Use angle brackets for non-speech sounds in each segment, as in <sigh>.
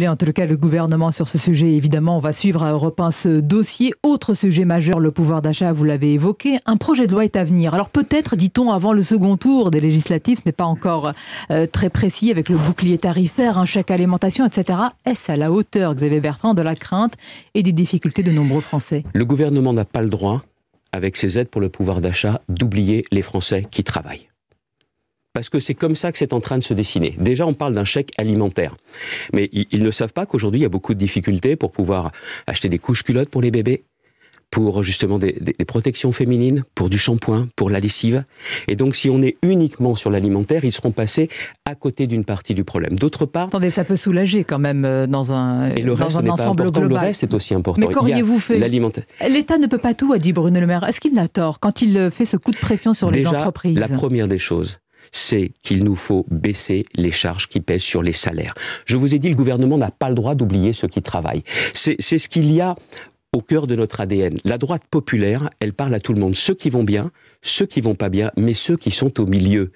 En tout cas, le gouvernement sur ce sujet, évidemment, on va suivre à Europe 1 ce dossier. Autre sujet majeur, le pouvoir d'achat, vous l'avez évoqué. Un projet de loi est à venir. Alors peut-être, dit-on, avant le second tour des législatives, ce n'est pas encore euh, très précis avec le bouclier tarifaire, un chèque alimentation, etc. Est-ce à la hauteur, Xavier Bertrand, de la crainte et des difficultés de nombreux Français Le gouvernement n'a pas le droit, avec ses aides pour le pouvoir d'achat, d'oublier les Français qui travaillent parce que c'est comme ça que c'est en train de se dessiner. Déjà, on parle d'un chèque alimentaire. Mais ils ne savent pas qu'aujourd'hui, il y a beaucoup de difficultés pour pouvoir acheter des couches culottes pour les bébés, pour justement des, protections féminines, pour du shampoing, pour la lessive. Et donc, si on est uniquement sur l'alimentaire, ils seront passés à côté d'une partie du problème. D'autre part... Attendez, ça peut soulager quand même euh, dans un, et le dans reste, un ensemble global. Le reste est aussi important. Mais qu'auriez-vous fait L'État ne peut pas tout, a dit Bruno Le Maire. Est-ce qu'il n'a tort quand il euh, fait ce coup de pression sur les entreprises la première des choses, c'est qu'il nous faut baisser les charges qui pèsent sur les salaires. Je vous ai dit, le gouvernement n'a pas le droit d'oublier ceux qui travaillent. C'est ce qu'il y a au cœur de notre ADN. La droite populaire, elle parle à tout le monde. Ceux qui vont bien, ceux qui vont pas bien, mais ceux qui sont au milieu.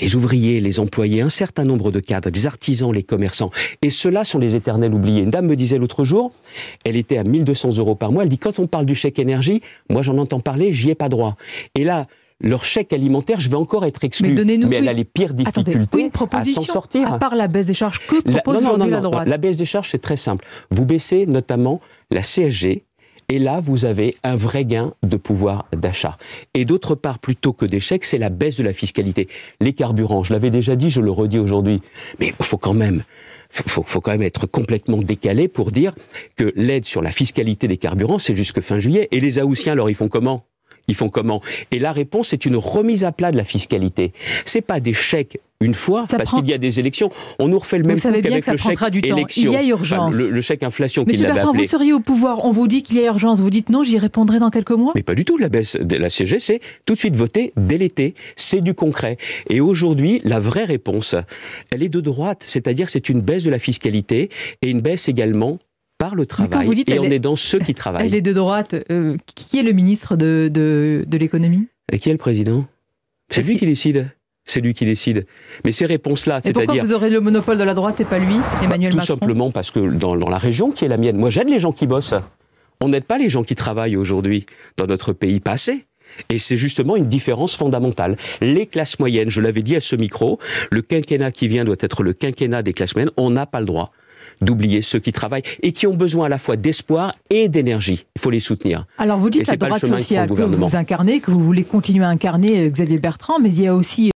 Les ouvriers, les employés, un certain nombre de cadres, des artisans, les commerçants. Et ceux-là sont les éternels oubliés. Une dame me disait l'autre jour, elle était à 1200 euros par mois, elle dit quand on parle du chèque énergie, moi j'en entends parler, j'y ai pas droit. Et là, leur chèque alimentaire, je vais encore être exclu. Mais, Mais elle a les pires difficultés à s'en sortir. À part la baisse des charges, que propose la, la droite La baisse des charges, c'est très simple. Vous baissez notamment la CSG, et là, vous avez un vrai gain de pouvoir d'achat. Et d'autre part, plutôt que des chèques, c'est la baisse de la fiscalité. Les carburants, je l'avais déjà dit, je le redis aujourd'hui. Mais il faut quand même faut, faut quand même être complètement décalé pour dire que l'aide sur la fiscalité des carburants, c'est jusque fin juillet. Et les Haoussiens, alors, ils font comment ils font comment Et la réponse, c'est une remise à plat de la fiscalité. C'est pas des chèques une fois, parce qu'il y a des élections. On nous refait le même vous savez bien que ça le chèque du temps. il y a urgence. le, chèque inflation qu'il avait appelé. vous seriez au pouvoir, on vous dit qu'il y a urgence, vous dites non, j'y répondrai dans quelques mois Mais pas du tout, la baisse de la CGC, tout de suite voter dès l'été. C'est du concret. Et aujourd'hui, la vraie réponse, elle est de droite, c'est-à-dire c'est une baisse de la fiscalité et une baisse également par le travail. et on est, dans ceux qui <laughs> travaillent. Elle est de droite. Euh, qui est le ministre de, de, l'économie Et euh, qui est le président C'est lui qui décide. C'est lui qui décide. Mais ces réponses-là, c'est-à-dire. Pourquoi vous aurez le monopole de la droite et pas lui, bah, Emmanuel Macron Tout simplement parce que dans, dans, la région qui est la mienne, moi j'aide les gens qui bossent. On n'aide pas les gens qui travaillent aujourd'hui dans notre pays passé. Et c'est justement une différence fondamentale. Les classes moyennes, je l'avais dit à ce micro, le quinquennat qui vient doit être le quinquennat des classes moyennes, on n'a pas le droit d'oublier ceux qui travaillent et qui ont besoin à la fois d'espoir et d'énergie. Il faut les soutenir. Alors vous dites la droite sociale que vous incarnez, que vous voulez continuer à incarner euh, Xavier Bertrand, mais il y a aussi euh,